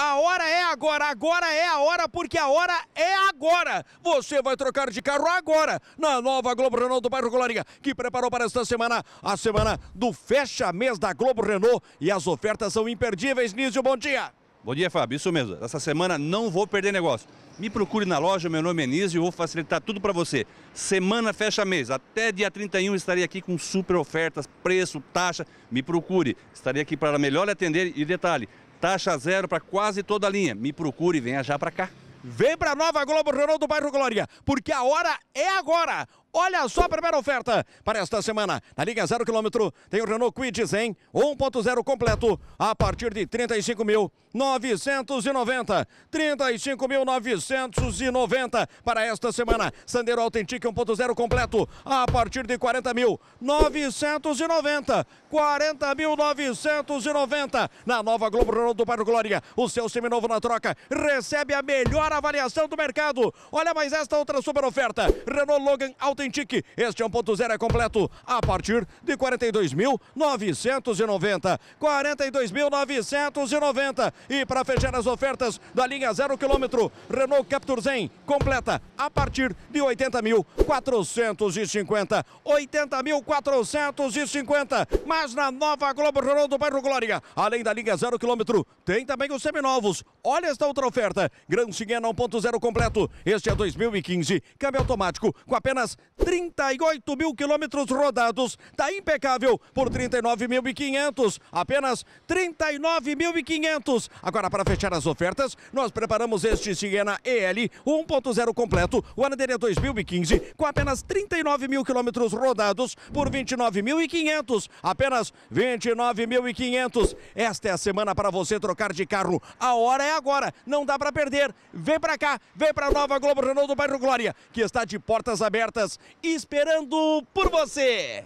A hora é agora, agora é a hora, porque a hora é agora. Você vai trocar de carro agora na nova Globo Renault do bairro Colarinha, que preparou para esta semana a semana do fecha-mês da Globo Renault. E as ofertas são imperdíveis. Nízio, bom dia. Bom dia, Fábio. Isso mesmo. Essa semana não vou perder negócio. Me procure na loja, meu nome é Nísio, vou facilitar tudo para você. Semana fecha mês, até dia 31 estarei aqui com super ofertas, preço, taxa. Me procure, estarei aqui para melhor atender e detalhe, Taxa zero para quase toda a linha. Me procure e venha já para cá. Vem para Nova Globo Ronaldo do Bairro Glória, porque a hora é agora. Olha só a primeira oferta para esta semana. Na Liga 0 km tem o Renault Quid Zen 1.0 completo a partir de 35.990. 35.990 para esta semana. Sandero Authentic 1.0 completo a partir de 40.990. 40.990 na Nova Globo Renault do Parque Glória. O seu seminovo na troca recebe a melhor avaliação do mercado. Olha mais esta outra super oferta. Renault Logan Authentic Authentic. Este 1.0 é, é completo a partir de 42.990. 42.990. E para fechar as ofertas da linha 0 km, Renault Captur Zen completa a partir de 80.450. 80.450. Mas na nova Globo Renault do bairro Glória, além da linha 0 km, tem também os seminovos. Olha esta outra oferta. Grand Siena 1.0 completo. Este é 2015. Câmbio automático com apenas 38 mil quilômetros rodados, tá impecável por 39.500, apenas 39.500. Agora, para fechar as ofertas, nós preparamos este Siena EL 1.0 completo, o ano dele é 2015, com apenas 39 mil quilômetros rodados por 29.500, apenas 29.500. Esta é a semana para você trocar de carro, a hora é agora, não dá para perder. Vem para cá, vem para Nova Globo Renault do Bairro Glória, que está de portas abertas esperando por você!